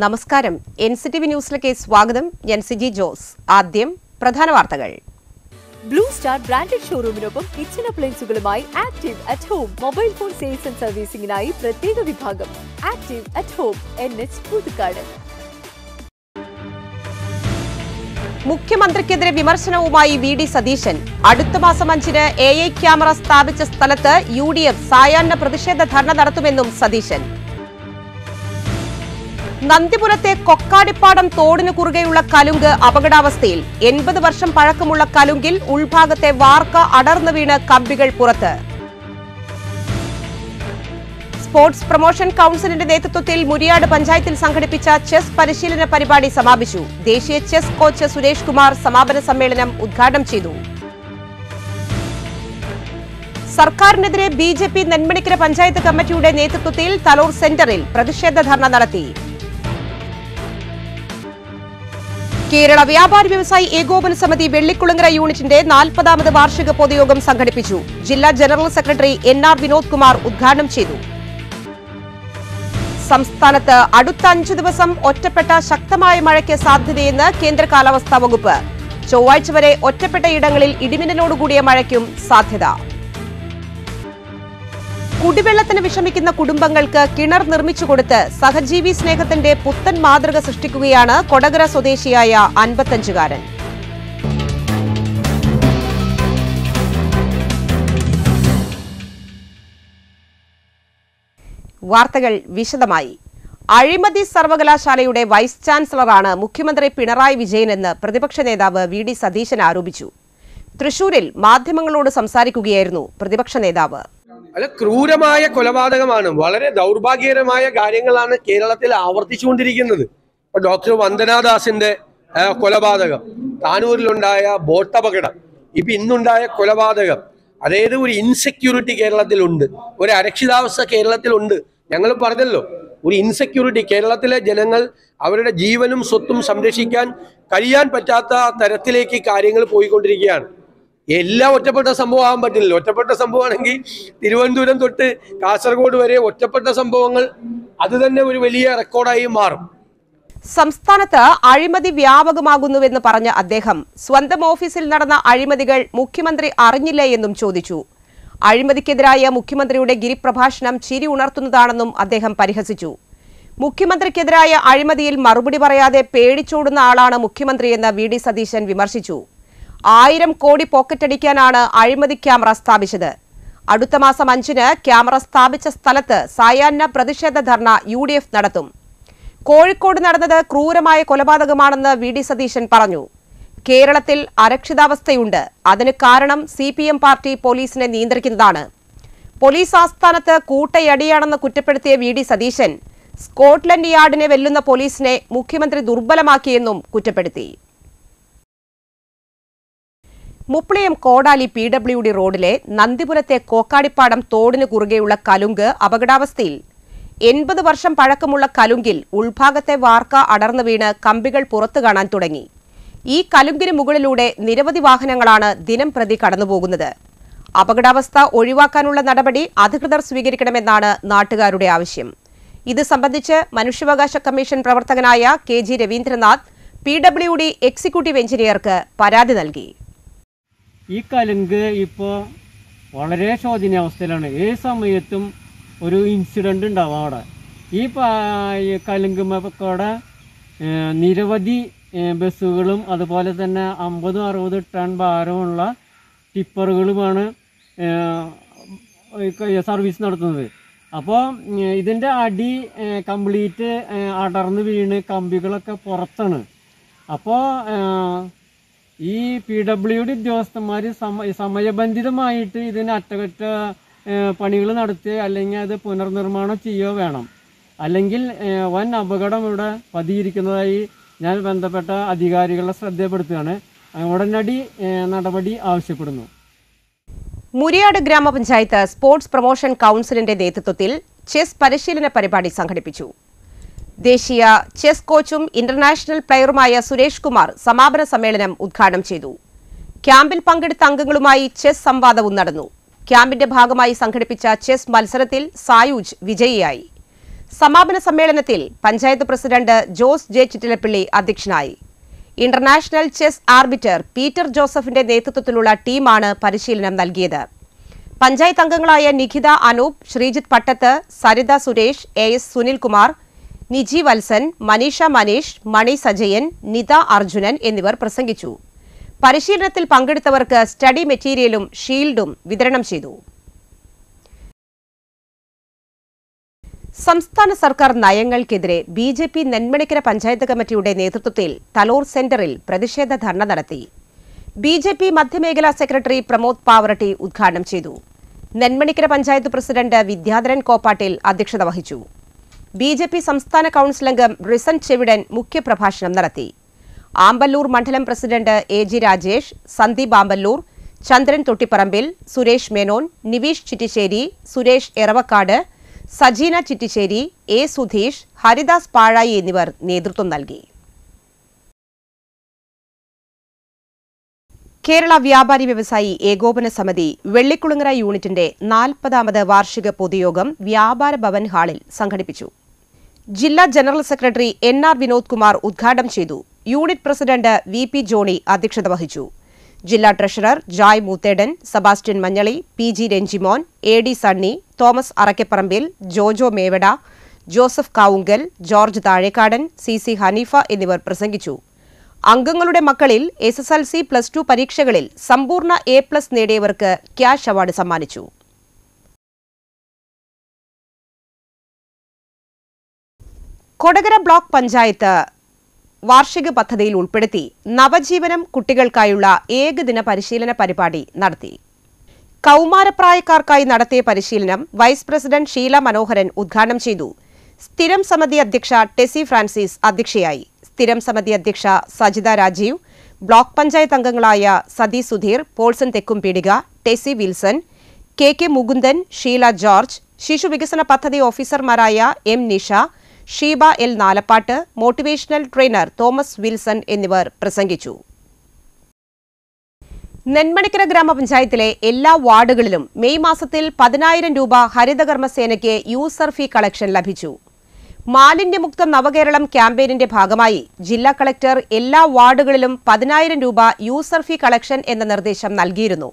നമസ്കാരം N C T V ന്യൂസിലേക്ക് സ്വാഗതം ഞാൻ സിജി ജോസ് ആദ്യം പ്രധാന വാർത്തകൾ ബ്ലൂ സ്റ്റാർ ബ്രാൻഡഡ് ഷോറൂമിനൊപ്പം കിച്ചൺ അപ്ലയൻസുകളുമായി active at home mobile phone sales and സർവീസിംഗിനായി പ്രത്യേക വിഭാഗം active at home N H Puthukkad മുഖ്യമന്ത്രിക്കെതിരെ വിമർശനവുമായി വി ഡി സതീശൻ അടുത്ത മാസം അഞ്ചിന് എ ഐ ക്യാമറ സ്ഥാപിച്ച സ്ഥലത്ത് യു ഡി എഫ് സായാഹ്ന പ്രതിഷേധ ധർണ നടത്തുമെന്നും സതീശൻ നന്ദിപുരത്തെ കൊക്കാടിപ്പാടം തോടിനു കുറുകെയുള്ള കലുങ്ക് അപകടാവസ്ഥയിൽ എൺപത് വർഷം പഴക്കമുള്ള കലുങ്കിൽ ഉൾഭാഗത്തെ വാർക്ക അടർന്നു വീണ് കമ്പികൾ പുറത്ത് സ്പോർട്സ് പ്രൊമോഷൻ കൌൺസിലിന്റെ നേതൃത്വത്തിൽ മുരിയാട് പഞ്ചായത്തിൽ സംഘടിപ്പിച്ച ചെസ് പരിശീലന പരിപാടി സമാപിച്ചു ദേശീയ ചെസ് കോച്ച് സുരേഷ് കുമാർ സമാപന സമ്മേളനം ഉദ്ഘാടനം ചെയ്തു സർക്കാരിനെതിരെ B J P Nenmanikkara panchayat കമ്മിറ്റിയുടെ നേതൃത്വത്തിൽ തലൂർ സെന്ററിൽ പ്രതിഷേധ ധർണ നടത്തി കേരള വ്യാപാരി വ്യവസായി ഏകോപന സമിതി വെള്ളിക്കുളങ്ങര യൂണിറ്റിന്റെ നാൽപ്പതാമത് വാർഷിക പൊതുയോഗം സംഘടിപ്പിച്ചു ജില്ലാ general secretary N R Vinod Kumar ഉദ്ഘാടനം ചെയ്തു സംസ്ഥാനത്ത് അടുത്ത അഞ്ചു ദിവസം ഒറ്റപ്പെട്ട ശക്തമായ മഴയ്ക്ക് സാധ്യതയെന്ന് കേന്ദ്ര കാലാവസ്ഥാ വകുപ്പ് ചൊവ്വാഴ്ച വരെ ഒറ്റപ്പെട്ട ഇടങ്ങളിൽ ഇടിമിന്നലോടുകൂടിയ മഴയ്ക്കും സാധ്യത കുടിവെള്ളത്തിന് വിഷമിക്കുന്ന കുടുംബങ്ങൾക്ക് കിണർ നിർമ്മിച്ചു കൊടുത്ത് സഹജീവി സ്നേഹത്തിന്റെ പുത്തൻ മാതൃക സൃഷ്ടിക്കുകയാണ് കൊടകര സ്വദേശിയായ അൻപത്തഞ്ചുകാരൻ വാർത്തകൾ വിശദമായി അഴിമതി സർവകലാശാലയുടെ വൈസ് ചാൻസലറാണ് മുഖ്യമന്ത്രി പിണറായി വിജയനെന്ന് പ്രതിപക്ഷ നേതാവ് വി ഡി സതീശൻ ആരോപിച്ചു തൃശൂരിൽ മാധ്യമങ്ങളോട് സംസാരിക്കുകയായിരുന്നു പ്രതിപക്ഷ നേതാവ് അല്ല ക്രൂരമായ കൊലപാതകമാണ് വളരെ ദൗർഭാഗ്യകരമായ കാര്യങ്ങളാണ് കേരളത്തിൽ ആവർത്തിച്ചുകൊണ്ടിരിക്കുന്നത് ഡോക്ടർ വന്ദനാദാസിന്റെ കൊലപാതകം താനൂരിലുണ്ടായ ബോട്ട് അപകടം ഇപ്പൊ ഇന്നുണ്ടായ കൊലപാതകം അതായത് ഒരു ഇൻസെക്യൂരിറ്റി കേരളത്തിലുണ്ട് ഒരു അരക്ഷിതാവസ്ഥ കേരളത്തിലുണ്ട് ഞങ്ങൾ പറഞ്ഞല്ലോ ഒരു ഇൻസെക്യൂരിറ്റി കേരളത്തിലെ ജനങ്ങൾ അവരുടെ ജീവനും സ്വത്തും സംരക്ഷിക്കാൻ കഴിയാൻ പറ്റാത്ത തരത്തിലേക്ക് കാര്യങ്ങൾ പോയിക്കൊണ്ടിരിക്കുകയാണ് എല്ലാം ഒറ്റപ്പെട്ട സംഭവം ആവാൻ പറ്റില്ല ഒറ്റപ്പെട്ട സംഭവമാണെങ്കിൽ തിരുവനന്തപുരം തൊട്ട് കാസർഗോഡ് വരെ ഒറ്റപ്പെട്ട സംഭവങ്ങൾ അത് തന്നെ ഒരു വലിയ റെക്കോർഡായി മാറും സംസ്ഥാനത്ത് അഴിമതി വ്യാപകമാകുന്നുവെന്ന് പറഞ്ഞ അദ്ദേഹം സ്വന്തം ഓഫീസിൽ നടന്ന അഴിമതികൾ മുഖ്യമന്ത്രി അറിഞ്ഞില്ലേ എന്നും ചോദിച്ചു അഴിമതിക്കെതിരായ മുഖ്യമന്ത്രിയുടെ ഗിരിപ്രഭാഷണം ചിരി ഉണർത്തുന്നതാണെന്നും അദ്ദേഹം പരിഹസിച്ചു മുഖ്യമന്ത്രിക്കെതിരായ അഴിമതിയിൽ മറുപടി പറയാതെ പേടിച്ചോടുന്ന ആളാണ് മുഖ്യമന്ത്രിയെന്ന് വി സതീശൻ വിമർശിച്ചു ആയിരം കോടി പോക്കറ്റടിക്കാനാണ് അഴിമതി ക്യാമറ സ്ഥാപിച്ചത് അടുത്ത മാസം അഞ്ചിന് ക്യാമറ സ്ഥാപിച്ച സ്ഥലത്ത് സായാഹ്ന പ്രതിഷേധ ധർണ യു നടത്തും കോഴിക്കോട് നടന്നത് ക്രൂരമായ കൊലപാതകമാണെന്ന് വി സതീശൻ പറഞ്ഞു കേരളത്തിൽ അരക്ഷിതാവസ്ഥയുണ്ട് അതിന് കാരണം സി പാർട്ടി പോലീസിനെ നിയന്ത്രിക്കുന്നതാണ് പോലീസ് ആസ്ഥാനത്ത് കൂട്ടയടിയാണെന്ന് കുറ്റപ്പെടുത്തിയ വി ഡി സതീശൻ സ്കോട്ട്ലൻഡ് യാർഡിനെ വെല്ലുന്ന പോലീസിനെ മുഖ്യമന്ത്രി ദുർബലമാക്കിയെന്നും കുറ്റപ്പെടുത്തി മുപ്പ്ളിയം കോടാലി പി ഡബ്ല്യു ഡി റോഡിലെ നന്ദിപുരത്തെ കോക്കാടിപ്പാടം തോടിന് കുറുകെയുള്ള കലുങ്ക് അപകടാവസ്ഥയിൽ എൺപത് വർഷം പഴക്കമുള്ള കലുങ്കിൽ ഉൾഭാഗത്തെ വാർക്ക അടർന്നു വീണ് കമ്പികൾ പുറത്തു കാണാൻ തുടങ്ങി ഈ കലുങ്കിന് മുകളിലൂടെ നിരവധി വാഹനങ്ങളാണ് ദിനം പ്രതി കടന്നുപോകുന്നത് അപകടാവസ്ഥ ഒഴിവാക്കാനുള്ള നടപടി അധികൃതർ സ്വീകരിക്കണമെന്നാണ് നാട്ടുകാരുടെ ആവശ്യം ഇത് സംബന്ധിച്ച് മനുഷ്യാവകാശ കമ്മീഷൻ പ്രവർത്തകനായ K G Raveendranath P W D executive എഞ്ചിനീയർക്ക് പരാതി നൽകി ഈ കലുങ്ക് ഇപ്പോൾ വളരെ ശോചനീയ അവസ്ഥയിലാണ് ഏത് സമയത്തും ഒരു ഇൻസിഡൻ്റ് ഉണ്ടാവും അവിടെ ഈ കലുങ്കുമൊക്കെ നിരവധി ബസ്സുകളും അതുപോലെ തന്നെ അമ്പതും അറുപത് ടൺ ഭാരമുള്ള ടിപ്പറുകളുമാണ് സർവീസ് നടത്തുന്നത് അപ്പോൾ ഇതിൻ്റെ അടി കംപ്ലീറ്റ് അടർന്ന് വീണ് കമ്പികളൊക്കെ പുറത്താണ് അപ്പോൾ ഈ പി ഡബ്ല്യു ഡി ഉദ്യോഗസ്ഥന്മാർ സമ സമയബന്ധിതമായിട്ട് ഇതിന് അറ്റകുറ്റ പണികൾ നടത്തി അല്ലെങ്കിൽ അത് പുനർനിർമ്മാണം ചെയ്യുകയോ വേണം അല്ലെങ്കിൽ വൻ അപകടം ഇവിടെ പതിയിരിക്കുന്നതായി ഞാൻ ബന്ധപ്പെട്ട അധികാരികളെ ശ്രദ്ധപ്പെടുത്തുകയാണ് ഉടനടി നടപടി ആവശ്യപ്പെടുന്നു മുരിയാട് ഗ്രാമപഞ്ചായത്ത് സ്പോർട്സ് പ്രൊമോഷൻ കൗൺസിലിന്റെ നേതൃത്വത്തിൽ ചെസ് പരിശീലന പരിപാടി സംഘടിപ്പിച്ചു ദേശീയ ചെസ് കോച്ചും ഇന്റർനാഷണൽ പ്ലെയറുമായ സുരേഷ് കുമാർ സമാപന സമ്മേളനം ഉദ്ഘാടനം ചെയ്തു ക്യാമ്പിൽ പങ്കെടുത്ത അംഗങ്ങളുമായി ചെസ് സംവാദവും നടന്നു ക്യാമ്പിന്റെ ഭാഗമായി സംഘടിപ്പിച്ച ചെസ് മത്സരത്തിൽ സായൂജ് വിജയിയായി സമാപന സമ്മേളനത്തിൽ പഞ്ചായത്ത് പ്രസിഡന്റ് ജോസ് ജെ ചിറ്റിലപ്പിള്ളി അധ്യക്ഷനായി ഇന്റർനാഷണൽ ചെസ് ആർബിറ്റർ പീറ്റർ ജോസഫിന്റെ നേതൃത്വത്തിലുള്ള ടീമാണ് പരിശീലനം നൽകിയത് പഞ്ചായത്ത് അംഗങ്ങളായ നിഖിത അനൂപ് ശ്രീജിത്ത് പട്ടത്ത് സരിത സുരേഷ് എ എസ് സുനിൽകുമാർ നിജി വത്സൻ മനീഷ മനീഷ് മണി സജയൻ നിത അർജുനൻ എന്നിവർ പ്രസംഗിച്ചു പരിശീലനത്തിൽ പങ്കെടുത്തവർക്ക് സ്റ്റഡി മെറ്റീരിയലും ഷീൽഡും വിതരണം ചെയ്തു സംസ്ഥാന സർക്കാർ നയങ്ങൾക്കെതിരെ B J P Nenmanikkara panchayat കമ്മിറ്റിയുടെ നേതൃത്വത്തിൽ തലോർ സെന്ററിൽ പ്രതിഷേധ ധർണ നടത്തി ബി ജെ പി മധ്യമേഖലാ സെക്രട്ടറി പ്രമോദ് പാവറട്ടി ഉദ്ഘാടനം ചെയ്തു നെന്മണിക്കര പഞ്ചായത്ത് പ്രസിഡന്റ് വിദ്യാധരൻ കോപ്പാട്ടിൽ അധ്യക്ഷത വഹിച്ചു ബി ജെ പി സംസ്ഥാന കൌൺസിൽ അംഗം റിസൻ ചെവിടൻ മുഖ്യപ്രഭാഷണം നടത്തി ആമ്പല്ലൂർ മണ്ഡലം president A G Rajesh Sandeep Amballur Chandran Thottiparambil Suresh Menon Niveesh Chittissery Suresh Eravakkad Sajeena Chittissery A Sudheesh Haridas Pazhayi എന്നിവർ നേതൃത്വം നൽകി കേരള വ്യാപാരി വ്യവസായി ഏകോപന സമിതി വെള്ളിക്കുളങ്ങര യൂണിറ്റിന്റെ നാൽപ്പതാമത് വാർഷിക പൊതുയോഗം വ്യാപാര ഭവൻ ഹാളിൽ സംഘടിപ്പിച്ചു ജില്ലാ general secretary N R Vinod Kumar ഉദ്ഘാടനം ചെയ്തു unit president V P Johnny അധ്യക്ഷത വഹിച്ചു ജില്ലാ treasurer Joy Moothedan Sebastian Manjali P G Ranjimon A D Sunny Thomas Arakkaparambil Jojo Mevada Joseph Kavungal George Thazhekkadan C C Haneefa എന്നിവർ പ്രസംഗിച്ചു അംഗങ്ങളുടെ മക്കളിൽ S S L C plus two പരീക്ഷകളിൽ സമ്പൂർണ്ണ എ പ്ലസ് നേടിയവർക്ക് ക്യാഷ് അവാർഡ് സമ്മാനിച്ചു കൊടകര ബ്ലോക്ക് പഞ്ചായത്ത് വാർഷിക പദ്ധതിയിൽ ഉൾപ്പെടുത്തി നവജീവനം കുട്ടികൾക്കായുള്ള ഏകദിന പരിശീലന പരിപാടി നടത്തി കൌമാരപ്രായക്കാർക്കായി നടത്തിയ പരിശീലനം വൈസ് പ്രസിഡന്റ് ഷീല മനോഹരൻ ഉദ്ഘാടനം ചെയ്തു സ്ഥിരം സമിതി അധ്യക്ഷ ടെസി ഫ്രാൻസിസ് അധ്യക്ഷയായി സ്ഥിരം സമിതി അധ്യക്ഷ സജിത രാജീവ് ബ്ലോക്ക് പഞ്ചായത്ത് അംഗങ്ങളായ Sathi Sudheer Paulson Thekkumpeedika Tessy Wilson K K Mukundan Sheela George ശിശു വികസന പദ്ധതി ഓഫീസർമാരായ M Nisha Sheeba L Nalappat motivational trainer Thomas Wilson എന്നിവർ പ്രസംഗിച്ചു നെന്മണിക്കര ഗ്രാമപഞ്ചായത്തിലെ എല്ലാ വാർഡുകളിലും മെയ് മാസത്തിൽ പതിനായിരം രൂപ ഹരിതകർമ്മസേനയ്ക്ക് യൂസർ ഫീ കളക്ഷൻ ലഭിച്ചു മാലിന്യമുക്ത നവകേരളം ക്യാമ്പയിനിന്റെ ഭാഗമായി ജില്ലാ കളക്ടർ എല്ലാ വാർഡുകളിലും പതിനായിരം രൂപ യൂസർ ഫീ കളക്ഷൻ എന്ന നിർദ്ദേശം നൽകിയിരുന്നു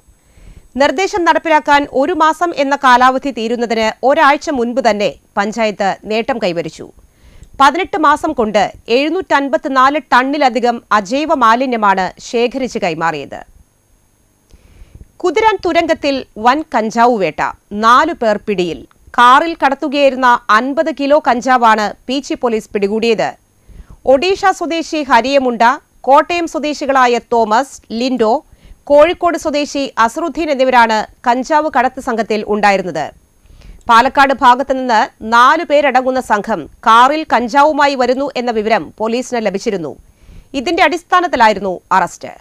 നിർദ്ദേശം നടപ്പിലാക്കാൻ ഒരു മാസം എന്ന കാലാവധി തീരുന്നതിന് ഒരാഴ്ച മുൻപ് തന്നെ പഞ്ചായത്ത് നേട്ടം കൈവരിച്ചു പതിനെട്ട് മാസം കൊണ്ട് എഴുന്നൂറ്റൻപത്തിനാല് ടണ്ണിലധികം അജൈവ മാലിന്യമാണ് ശേഖരിച്ച് കൈമാറിയത് കുതിരാൻ തുരങ്കത്തിൽ വൻ കഞ്ചാവ് വേട്ട നാലു പേർ പിടിയിൽ കാറിൽ കടത്തുകയായിരുന്ന അൻപത് കിലോ കഞ്ചാവാണ് പീച്ചി പോലീസ് പിടികൂടിയത് ഒഡീഷ സ്വദേശി ഹരിയമുണ്ട കോട്ടയം സ്വദേശികളായ തോമസ് ലിൻഡോ കോഴിക്കോട് സ്വദേശി അസറുദ്ദീൻ എന്നിവരാണ് കഞ്ചാവ് കടത്ത് സംഘത്തിൽ ഉണ്ടായിരുന്നത് പാലക്കാട് ഭാഗത്തുനിന്ന് നിന്ന് നാലു പേരടങ്ങുന്ന സംഘം കാറിൽ കഞ്ചാവുമായി വരുന്നു എന്ന വിവരം പോലീസിന് ലഭിച്ചിരുന്നു ഇതിന്റെ അടിസ്ഥാനത്തിലായിരുന്നു arrest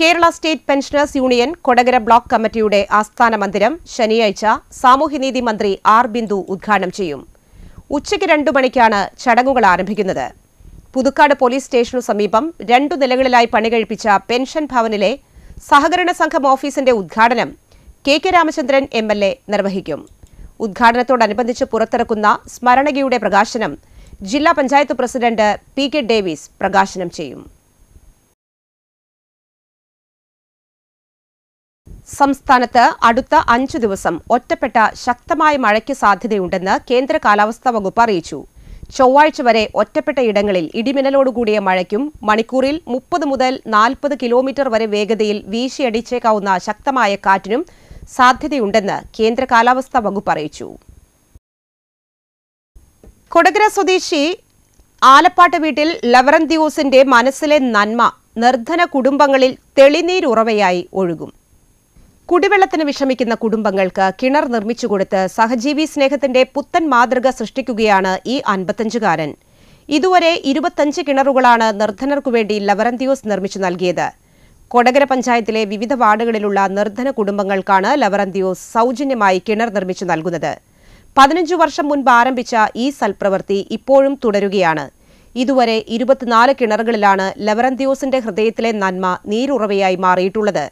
Kerala state pensioners union Kodakara block കമ്മിറ്റിയുടെ ആസ്ഥാന മന്ദിരം ശനിയാഴ്ച സാമൂഹ്യനീതി മന്ത്രി ആർ ബിന്ദു ഉദ്ഘാടനം ചെയ്യും ഉച്ചയ്ക്ക് രണ്ടു മണിക്കാണ് ചടങ്ങുകൾ ആരംഭിക്കുന്നത് പുതുക്കാട് പോലീസ് സ്റ്റേഷനു സമീപം രണ്ടു നിലകളിലായി പണികഴിപ്പിച്ച പെൻഷൻ ഭവനിലെ സഹകരണ സംഘം ഓഫീസിന്റെ ഉദ്ഘാടനം K K Ramachandran M L A നിർവഹിക്കും ഉദ്ഘാടനത്തോടനുബന്ധിച്ച് പുറത്തിറക്കുന്ന സ്മരണകയുടെ പ്രകാശനം ജില്ലാ panchayat president P K Davis പ്രകാശനം ചെയ്യും സംസ്ഥാനത്ത് അടുത്ത അഞ്ചു ദിവസം ഒറ്റപ്പെട്ട ശക്തമായ മഴയ്ക്ക് സാധ്യതയുണ്ടെന്ന് കേന്ദ്ര കാലാവസ്ഥാ വകുപ്പ് അറിയിച്ചു ചൊവ്വാഴ്ച വരെ ഒറ്റപ്പെട്ട ഇടങ്ങളിൽ ഇടിമിന്നലോടുകൂടിയ മഴയ്ക്കും മണിക്കൂറിൽ മുപ്പത് മുതൽ നാൽപ്പത് കിലോമീറ്റർ വരെ വേഗതയിൽ വീശിയടിച്ചേക്കാവുന്ന ശക്തമായ കാറ്റിനും സാധ്യതയുണ്ടെന്ന് കേന്ദ്ര കാലാവസ്ഥാ വകുപ്പ് അറിയിച്ചു കൊടകര സ്വദേശി ആലപ്പാട്ട് വീട്ടിൽ ലവറൻ മനസ്സിലെ നന്മ നിർധന കുടുംബങ്ങളിൽ തെളിനീരുറവയായി ഒഴുകും കുടിവെള്ളത്തിന് വിഷമിക്കുന്ന കുടുംബങ്ങൾക്ക് കിണർ നിർമ്മിച്ചു കൊടുത്ത് സഹജീവി സ്നേഹത്തിന്റെ പുത്തൻ മാതൃക സൃഷ്ടിക്കുകയാണ് ഈ അൻപത്തഞ്ചുകാരൻ ഇതുവരെ ഇരുപത്തഞ്ച് കിണറുകളാണ് നിർധനർക്കു വേണ്ടി ലവറന്തിയോസ് നിർമ്മിച്ചു നൽകിയത് കൊടകര പഞ്ചായത്തിലെ വിവിധ വാർഡുകളിലുള്ള നിർധന കുടുംബങ്ങൾക്കാണ് ലവറന്തിയോസ് സൗജന്യമായി കിണർ നിർമ്മിച്ചു നൽകുന്നത് പതിനഞ്ചു വർഷം മുൻപ് ആരംഭിച്ച ഈ സൽപ്രവൃത്തി ഇപ്പോഴും തുടരുകയാണ് ഇതുവരെ ഇരുപത്തിനാല് കിണറുകളിലാണ് ലവറന്തിയോസിന്റെ ഹൃദയത്തിലെ നന്മ നീരുറവയായി മാറിയിട്ടുള്ളത്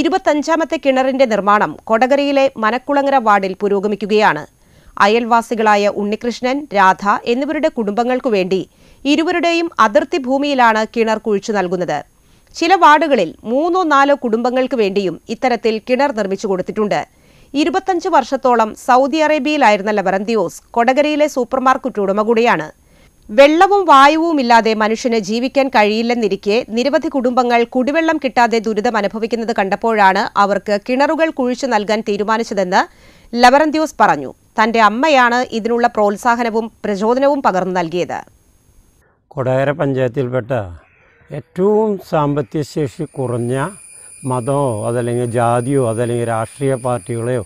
ഇരുപത്തഞ്ചാമത്തെ കിണറിന്റെ നിർമ്മാണം കൊടകരയിലെ മനക്കുളങ്ങര വാർഡിൽ പുരോഗമിക്കുകയാണ് അയൽവാസികളായ ഉണ്ണികൃഷ്ണൻ രാധ എന്നിവരുടെ കുടുംബങ്ങൾക്കു വേണ്ടി ഇരുവരുടെയും അതിർത്തി ഭൂമിയിലാണ് കിണർ കുഴിച്ചു നൽകുന്നത് ചില വാർഡുകളിൽ മൂന്നോ നാലോ കുടുംബങ്ങൾക്കു വേണ്ടിയും ഇത്തരത്തിൽ കിണർ നിർമ്മിച്ചു കൊടുത്തിട്ടുണ്ട് ഇരുപത്തഞ്ച് വർഷത്തോളം സൗദി അറേബ്യയിലായിരുന്ന ലവറന്തിയോസ് കൊടകരയിലെ സൂപ്പർമാർക്കറ്റ് ഉടമ കൂടിയാണ് വെള്ളവും വായുവുമില്ലാതെ മനുഷ്യന് ജീവിക്കാൻ കഴിയില്ലെന്നിരിക്കെ നിരവധി കുടുംബങ്ങൾ കുടിവെള്ളം കിട്ടാതെ ദുരിതം അനുഭവിക്കുന്നത് കണ്ടപ്പോഴാണ് അവർക്ക് കിണറുകൾ കുഴിച്ചു നൽകാൻ തീരുമാനിച്ചതെന്ന് ലവറന്തിയോസ് പറഞ്ഞു തന്റെ അമ്മയാണ് ഇതിനുള്ള പ്രോത്സാഹനവും പ്രചോദനവും പകർന്നു നൽകിയത് കൊടകര പഞ്ചായത്തിൽപ്പെട്ട ഏറ്റവും സാമ്പത്തിക ശേഷി കുറഞ്ഞ മതമോ അതല്ലെങ്കിൽ ജാതിയോ അതല്ലെങ്കിൽ രാഷ്ട്രീയ പാർട്ടികളെയോ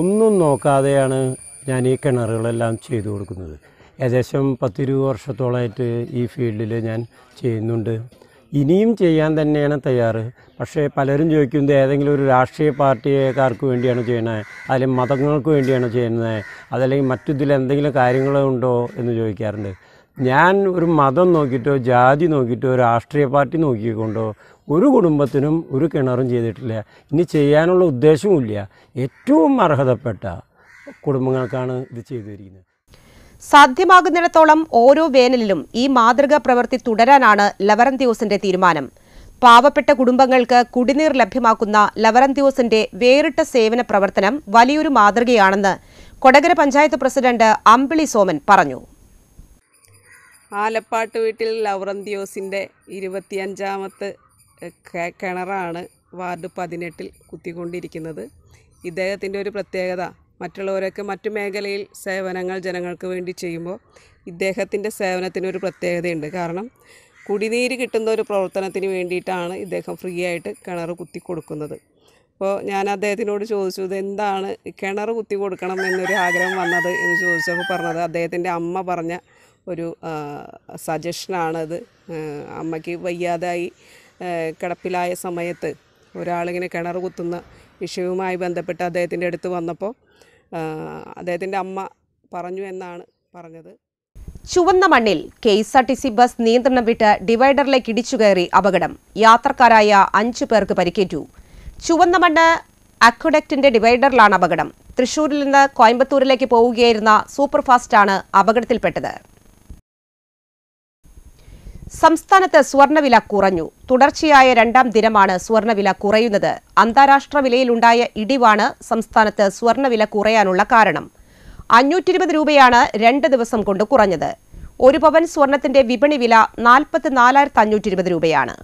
ഒന്നും നോക്കാതെയാണ് ഞാൻ ഈ കിണറുകളെല്ലാം ചെയ്തു കൊടുക്കുന്നത് ഏകദേശം പത്തിരുപത് വർഷത്തോളമായിട്ട് ഈ ഫീൽഡിൽ ഞാൻ ചെയ്യുന്നുണ്ട് ഇനിയും ചെയ്യാൻ തന്നെയാണ് തയ്യാറ് പക്ഷേ പലരും ചോദിക്കുന്നത് ഏതെങ്കിലും ഒരു രാഷ്ട്രീയ പാർട്ടിയേക്കാർക്ക് വേണ്ടിയാണ് ചെയ്യണത് അല്ലെങ്കിൽ മതങ്ങൾക്ക് വേണ്ടിയാണ് ചെയ്യുന്നത് അതല്ലെങ്കിൽ മറ്റിതിൽ എന്തെങ്കിലും കാര്യങ്ങളുണ്ടോ എന്ന് ചോദിക്കാറുണ്ട് ഞാൻ ഒരു മതം നോക്കിയിട്ടോ ജാതി നോക്കിയിട്ടോ രാഷ്ട്രീയ പാർട്ടി നോക്കിക്കൊണ്ടോ ഒരു കുടുംബത്തിനും ഒരു കിണറും ചെയ്തിട്ടില്ല ഇനി ചെയ്യാനുള്ള ഉദ്ദേശവുമില്ല ഏറ്റവും അർഹതപ്പെട്ട കുടുംബങ്ങൾക്കാണ് ഇത് ചെയ്തു സാധ്യമാകുന്നിടത്തോളം ഓരോ വേനലിലും ഈ മാതൃക പ്രവൃത്തി തുടരാനാണ് ലവറന്തിയോസിന്റെ തീരുമാനം പാവപ്പെട്ട കുടുംബങ്ങൾക്ക് കുടിനീർ ലഭ്യമാക്കുന്ന ലവറന്തിയോസിന്റെ വേറിട്ട സേവന പ്രവർത്തനം വലിയൊരു മാതൃകയാണെന്ന് കൊടകര പഞ്ചായത്ത് പ്രസിഡന്റ് അമ്പിളി സോമൻ പറഞ്ഞു ആലപ്പാട്ട് വീട്ടിൽ ലവറന്ത്യോസിൻ്റെ ഇരുപത്തിയഞ്ചാമത്തെ കിണറാണ് വാർഡ് പതിനെട്ടിൽ കുത്തിക്കൊണ്ടിരിക്കുന്നത് ഇദ്ദേഹത്തിൻ്റെ ഒരു പ്രത്യേകത മറ്റുള്ളവരൊക്കെ മറ്റു മേഖലയിൽ സേവനങ്ങൾ ജനങ്ങൾക്ക് വേണ്ടി ചെയ്യുമ്പോൾ ഇദ്ദേഹത്തിൻ്റെ സേവനത്തിന് ഒരു പ്രത്യേകതയുണ്ട് കാരണം കുടിനീര് കിട്ടുന്ന ഒരു പ്രവർത്തനത്തിന് വേണ്ടിയിട്ടാണ് ഇദ്ദേഹം ഫ്രീ ആയിട്ട് കിണർ കുത്തി കൊടുക്കുന്നത് അപ്പോൾ ഞാൻ അദ്ദേഹത്തിനോട് ചോദിച്ചു ഇത് എന്താണ് കിണർ കുത്തി കൊടുക്കണം എന്നൊരു ആഗ്രഹം വന്നത് എന്ന് ചോദിച്ചപ്പോൾ പറഞ്ഞത് അദ്ദേഹത്തിൻ്റെ അമ്മ പറഞ്ഞ ഒരു സജഷനാണത് അമ്മയ്ക്ക് വയ്യാതായി കിടപ്പിലായ സമയത്ത് ഒരാളിങ്ങനെ കിണർ കുത്തുന്ന വിഷയവുമായി ബന്ധപ്പെട്ട് അദ്ദേഹത്തിൻ്റെ അടുത്ത് വന്നപ്പോൾ അദ്ദേഹത്തിൻ്റെ അമ്മ പറഞ്ഞു എന്നാണ് പറഞ്ഞത് ചുവന്ന മണ്ണിൽ K S R T C bus നിയന്ത്രണം വിട്ട് ഡിവൈഡറിലേക്ക് ഇടിച്ചു കയറി അപകടം യാത്രക്കാരായ അഞ്ചു പേർക്ക് പരിക്കേറ്റു ചുവന്ന മണ്ണ് അക്വഡക്റ്റിന്റെ ഡിവൈഡറിലാണ് അപകടം തൃശൂരിൽ നിന്ന് കോയമ്പത്തൂരിലേക്ക് പോവുകയായിരുന്ന സൂപ്പർഫാസ്റ്റാണ് അപകടത്തിൽപ്പെട്ടത് സംസ്ഥാനത്ത് സ്വർണ്ണവില കുറഞ്ഞു തുടർച്ചയായ രണ്ടാം ദിനമാണ് സ്വർണ്ണവില കുറയുന്നത് അന്താരാഷ്ട്ര വിലയിലുണ്ടായ ഇടിവാണ് സംസ്ഥാനത്ത് സ്വർണ്ണവില കുറയാനുള്ള കാരണം അഞ്ഞൂറ്റി ഇരുപത് രൂപയാണ് രണ്ട് ദിവസം കൊണ്ട് കുറഞ്ഞത് ഒരു പവൻ സ്വർണത്തിന്റെ വിപണി വില നാൽപ്പത്തി രൂപയാണ്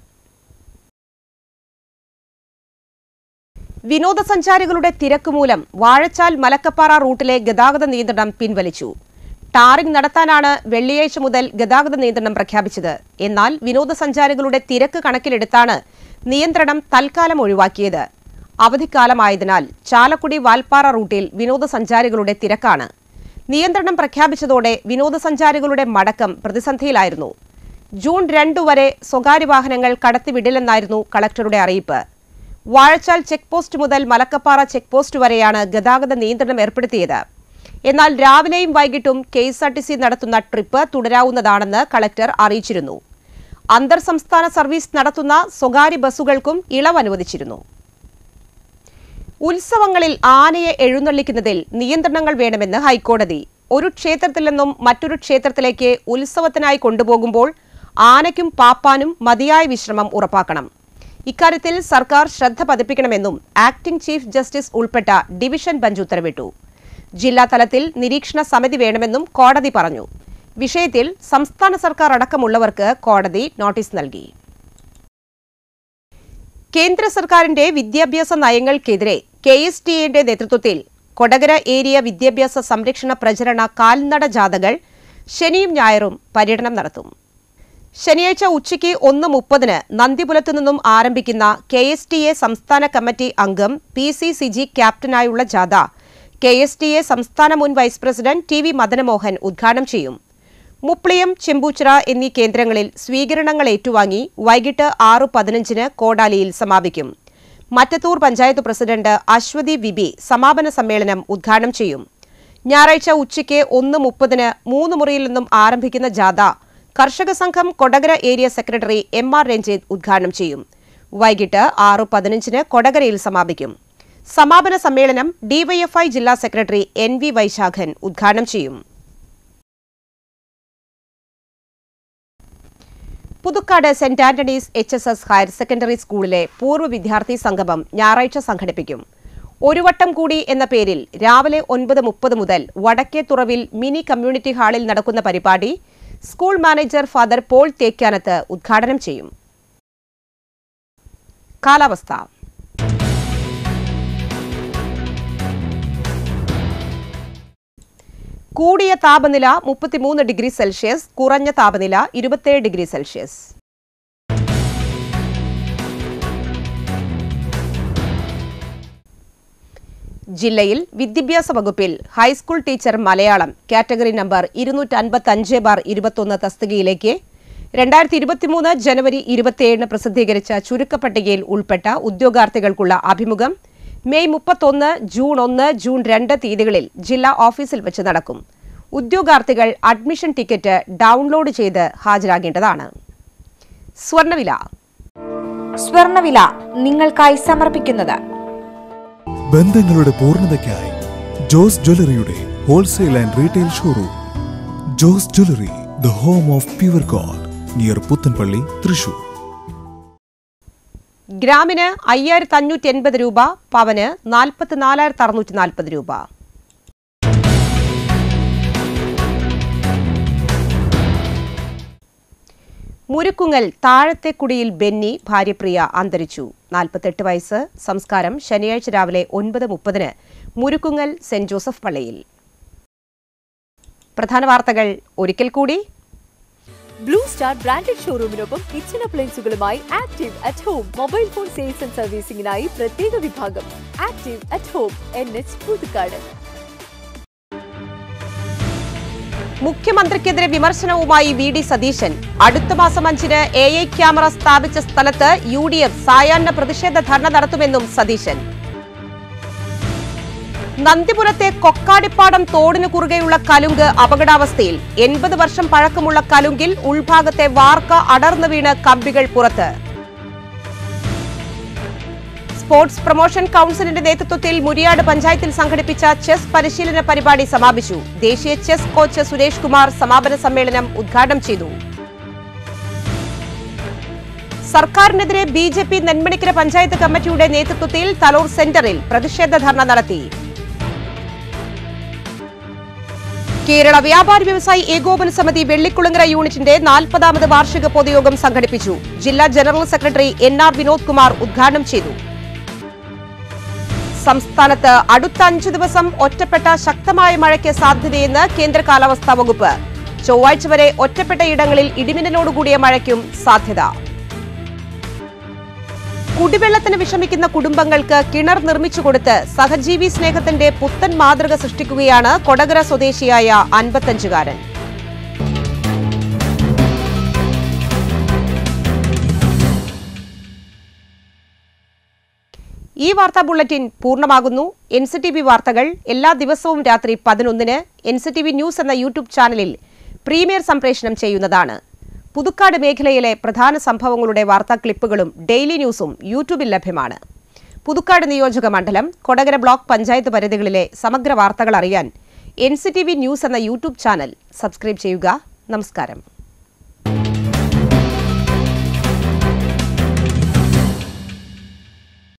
വിനോദസഞ്ചാരികളുടെ തിരക്ക് മൂലം വാഴച്ചാൽ മലക്കപ്പാറ റൂട്ടിലെ ഗതാഗത നിയന്ത്രണം പിൻവലിച്ചു ടാറിംഗ് നടത്താനാണ് വെള്ളിയാഴ്ച മുതൽ ഗതാഗത നിയന്ത്രണം പ്രഖ്യാപിച്ചത് എന്നാൽ വിനോദസഞ്ചാരികളുടെ തിരക്ക് കണക്കിലെടുത്താണ് നിയന്ത്രണം തൽക്കാലം ഒഴിവാക്കിയത് അവധിക്കാലമായതിനാൽ ചാലക്കുടി വാൽപ്പാറ റൂട്ടിൽ വിനോദസഞ്ചാരികളുടെ തിരക്കാണ് നിയന്ത്രണം പ്രഖ്യാപിച്ചതോടെ വിനോദസഞ്ചാരികളുടെ മടക്കം പ്രതിസന്ധിയിലായിരുന്നു ജൂൺ രണ്ടു വരെ സ്വകാര്യ വാഹനങ്ങൾ കടത്തിവിടില്ലെന്നായിരുന്നു കളക്ടറുടെ അറിയിപ്പ് വാഴച്ചാൽ ചെക്ക് പോസ്റ്റ് മുതൽ മലക്കപ്പാറ ചെക്ക് പോസ്റ്റ് വരെയാണ് ഗതാഗത നിയന്ത്രണം ഏർപ്പെടുത്തിയത് എന്നാൽ രാവിലെയും വൈകിട്ടും K S R T C നടത്തുന്ന ട്രിപ്പ് തുടരാവുന്നതാണെന്ന് കളക്ടർ അറിയിച്ചിരുന്നു അന്തർ സംസ്ഥാന സർവീസ് നടത്തുന്ന സ്വകാര്യ ബസ്സുകൾക്കും ഇളവ് അനുവദിച്ചിരുന്നു ഉത്സവങ്ങളിൽ ആനയെ എഴുന്നള്ളിക്കുന്നതിൽ നിയന്ത്രണങ്ങൾ വേണമെന്ന് ഹൈക്കോടതി ഒരു ക്ഷേത്രത്തിൽ നിന്നും മറ്റൊരു ക്ഷേത്രത്തിലേക്ക് ഉത്സവത്തിനായി കൊണ്ടുപോകുമ്പോൾ ആനയ്ക്കും പാപ്പാനും മതിയായ വിശ്രമം ഉറപ്പാക്കണം ഇക്കാര്യത്തിൽ സർക്കാർ ശ്രദ്ധ പതിപ്പിക്കണമെന്നും ആക്ടിംഗ് ചീഫ് ജസ്റ്റിസ് ഉൾപ്പെട്ട ഡിവിഷൻ ബെഞ്ച് ഉത്തരവിട്ടു ജില്ലാതലത്തിൽ നിരീക്ഷണ സമിതി വേണമെന്നും കോടതി പറഞ്ഞു വിഷയത്തിൽ സംസ്ഥാന സർക്കാർ അടക്കമുള്ളവർക്ക് കോടതി നോട്ടീസ് നൽകി കേന്ദ്ര സർക്കാരിന്റെ വിദ്യാഭ്യാസ നയങ്ങൾക്കെതിരെ കെ എസ് ടി നേതൃത്വത്തിൽ കൊടകര ഏരിയ വിദ്യാഭ്യാസ സംരക്ഷണ പ്രചരണ കാൽനട ജാഥകൾ ശനിയും ഞായറും പര്യടനം നടത്തും ശനിയാഴ്ച ഉച്ചയ്ക്ക് ഒന്ന് മുപ്പതിന് നന്ദിപുലത്തു നിന്നും ആരംഭിക്കുന്ന കെ എസ് ടി എ സംസ്ഥാന കമ്മിറ്റി അംഗം പി സി ജി ക്യാപ്റ്റനായുള്ള ജാഥ കെ എസ് ടി എ സംസ്ഥാന മുൻ vice president T V Madanamohan ഉദ്ഘാടനം ചെയ്യും മുപ്ലിയം ചെമ്പൂച്ചിറ എന്നീ കേന്ദ്രങ്ങളിൽ സ്വീകരണങ്ങൾ ഏറ്റുവാങ്ങി വൈകിട്ട് ആറ് പതിനഞ്ചിന് കോടാലിയിൽ സമാപിക്കും മറ്റത്തൂർ പഞ്ചായത്ത് പ്രസിഡന്റ് അശ്വതി വിബി സമാപന സമ്മേളനം ഉദ്ഘാടനം ചെയ്യും ഞായറാഴ്ച ഉച്ചയ്ക്ക് ഒന്ന് മുപ്പതിന് മൂന്ന് മുറിയിൽ നിന്നും ആരംഭിക്കുന്ന ജാഥ കർഷക സംഘം Kodakara area secretary M R Ranjith ഉദ്ഘാടനം ചെയ്യും വൈകിട്ട് ആറ് പതിനഞ്ചിന് കൊടകരയിൽ സമാപിക്കും സമാപന സമ്മേളനം ഡിവൈഎഫ്ഐ ജില്ലാ സെക്രട്ടറി എൻ വി വൈശാഖൻ ഉദ്ഘാടനം ചെയ്യും Puthukkad Saint Antony's H S S higher secondary സ്കൂളിലെ പൂർവ്വ വിദ്യാർത്ഥി സംഗമം ഞായറാഴ്ച സംഘടിപ്പിക്കും ഒരു വട്ടം കൂടി എന്ന പേരിൽ രാവിലെ ഒൻപത് മുപ്പത് മുതൽ വടക്കേ തുറവിൽ മിനി കമ്മ്യൂണിറ്റി ഹാളിൽ നടക്കുന്ന പരിപാടി school manager father Paul Thekkanath ഉദ്ഘാടനം ചെയ്യും കാലാവസ്ഥ കൂടിയ താപനില മുപ്പത്തിമൂന്ന് ഡിഗ്രി സെൽഷ്യസ് കുറഞ്ഞ താപനില ഇരുപത്തേഴ് ഡിഗ്രി സെൽഷ്യസ് ജില്ലയിൽ വിദ്യാഭ്യാസ വകുപ്പിൽ high school teacher Malayalam category number ഇരുന്നൂറ്റി ബാർ ഇരുപത്തൊന്ന് തസ്തികയിലേക്ക് രണ്ടായിരത്തി ഇരുപത്തിമൂന്ന് ജനുവരി ഇരുപത്തിയേഴിന് പ്രസിദ്ധീകരിച്ച ചുരുക്കപ്പട്ടികയിൽ ഉൾപ്പെട്ട ഉദ്യോഗാർത്ഥികൾക്കുള്ള അഭിമുഖം മെയ് മുപ്പത്തൊന്ന് ജൂൺ ഒന്ന് ജൂൺ രണ്ട് തീയതികളിൽ ജില്ലാ ഓഫീസിൽ വെച്ച് നടക്കും ഉദ്യോഗാർത്ഥികൾ അഡ്മിഷൻ ടിക്കറ്റ് ഡൗൺലോഡ് ചെയ്ത് ഹാജരാകേണ്ടതാണ് സ്വർണവില സ്വർണവില നിങ്ങൾക്കായി സമർപ്പിക്കുന്നത് ബന്ധങ്ങളുടെ പൂർണ്ണതയ്ക്കായി ജോസ് ജ്വല്ലറിയുടെ wholesale and retail showroom Jose jewellery the home of pure gold near Puthenpally Thrissur ഗ്രാമിന് അയ്യായിരത്തി അഞ്ഞൂറ്റി എൺപത് രൂപ പവന് നാൽപ്പത്തി നാലായിരത്തി അറുന്നൂറ്റി നാൽപ്പത് രൂപ മുരുക്കുങ്ങൽ താഴത്തെക്കുടിയിൽ ബെന്നി ഭാര്യപ്രിയ അന്തരിച്ചു നാൽപ്പത്തെട്ട് വയസ്സ് സംസ്കാരം ശനിയാഴ്ച രാവിലെ ഒൻപത് മുപ്പതിന് മുരുക്കുങ്ങൽ സെന്റ് ജോസഫ് പള്ളിയിൽ പ്രധാന വാർത്തകൾ ഒരിക്കൽ കൂടി ബ്ലൂ സ്റ്റാർ ബ്രാൻഡഡ് ഷോറൂമിനൊപ്പം കിച്ചൺ അപ്ലയൻസുകളുമായി active at home mobile phone sales and സർവീസിംഗിനായി പ്രത്യേക വിഭാഗം active at home N H Puthukkad മുഖ്യമന്ത്രിക്കെതിരെ വിമർശനവുമായി വി ഡി സതീശൻ അടുത്ത മാസം അഞ്ചിന് എ ഐ ക്യാമറ സ്ഥാപിച്ച സ്ഥലത്ത് യു ഡി എഫ് സായാഹ്ന പ്രതിഷേധ ധർണ നടത്തുമെന്നും സതീശൻ നന്ദിപുരത്തെ കൊക്കാടിപ്പാടം തോടിനു കുറുകെയുള്ള കലുങ്ക് അപകടാവസ്ഥയിൽ എൺപത് വർഷം പഴക്കമുള്ള കലുങ്കിൽ ഉൾഭാഗത്തെ വാർക്ക അടർന്നു വീണ് കമ്പികൾ പുറത്ത് സ്പോർട്സ് പ്രൊമോഷൻ കൌൺസിലിന്റെ നേതൃത്വത്തിൽ മുരിയാട് പഞ്ചായത്തിൽ സംഘടിപ്പിച്ച ചെസ് പരിശീലന പരിപാടി സമാപിച്ചു ദേശീയ ചെസ് കോച്ച് സുരേഷ് കുമാർ സമാപന സമ്മേളനം ഉദ്ഘാടനം ചെയ്തു സർക്കാരിനെതിരെ B J P Nenmanikkara panchayat കമ്മിറ്റിയുടെ നേതൃത്വത്തിൽ തലോർ സെന്ററിൽ പ്രതിഷേധ ധർണ നടത്തി കേരള വ്യാപാരി വ്യവസായി ഏകോപന സമിതി വെള്ളിക്കുളങ്ങര യൂണിറ്റിന്റെ നാൽപ്പതാമത് വാർഷിക പൊതുയോഗം സംഘടിപ്പിച്ചു ജില്ലാ general secretary N R Vinod Kumar ഉദ്ഘാടനം ചെയ്തു സംസ്ഥാനത്ത് അടുത്ത അഞ്ചു ദിവസം ഒറ്റപ്പെട്ട ശക്തമായ മഴയ്ക്ക് സാധ്യതയെന്ന് കേന്ദ്ര കാലാവസ്ഥാ വകുപ്പ് ചൊവ്വാഴ്ച വരെ ഒറ്റപ്പെട്ട ഇടങ്ങളിൽ ഇടിമിന്നലോടുകൂടിയ മഴയ്ക്കും സാധ്യത കുടിവെള്ളത്തിന് വിഷമിക്കുന്ന കുടുംബങ്ങൾക്ക് കിണർ നിർമ്മിച്ചു കൊടുത്ത് സഹജീവി സ്നേഹത്തിന്റെ പുത്തൻ മാതൃക സൃഷ്ടിക്കുകയാണ് കൊടകര സ്വദേശിയായ അൻപത്തഞ്ചുകാരൻ ഈ വാർത്താ ബുള്ളറ്റിൻ പൂർണ്ണമാകുന്നു എൻ സി ടി വി വാർത്തകൾ എല്ലാ ദിവസവും രാത്രി പതിനൊന്നിന് N C T V news എന്ന യൂട്യൂബ് ചാനലിൽ പ്രീമിയർ സംപ്രേഷണം ചെയ്യുന്നതാണ് പുതുക്കാട് മേഖലയിലെ പ്രധാന സംഭവങ്ങളുടെ വാർത്താ ക്ലിപ്പുകളും ഡെയിലി ന്യൂസും യൂട്യൂബിൽ ലഭ്യമാണ് പുതുക്കാട് നിയോജക മണ്ഡലം കൊടകര ബ്ലോക്ക് പഞ്ചായത്ത് പരിധികളിലെ സമഗ്ര വാർത്തകൾ അറിയാൻ എൻ ന്യൂസ് എന്ന യൂട്യൂബ് ചാനൽ സബ്സ്ക്രൈബ് ചെയ്യുക നമസ്കാരം